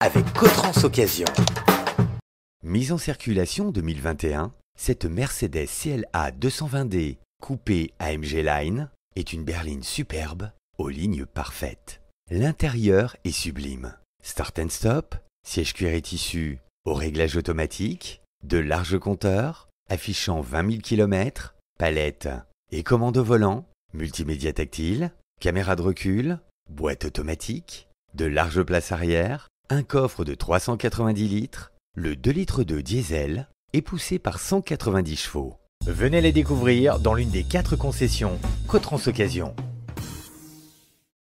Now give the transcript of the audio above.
avec Cotrans Occasion. Mise en circulation 2021, cette Mercedes CLA 220D coupée AMG Line est une berline superbe aux lignes parfaites. L'intérieur est sublime. Start and stop, siège cuir et tissu au réglage automatique, de larges compteurs affichant 20 000 km, palette et commande volant, multimédia tactile, caméra de recul, boîte automatique, de larges places arrière, un coffre de 390 litres, le 2 litres de diesel est poussé par 190 chevaux. Venez les découvrir dans l'une des quatre concessions Cotrans Occasion.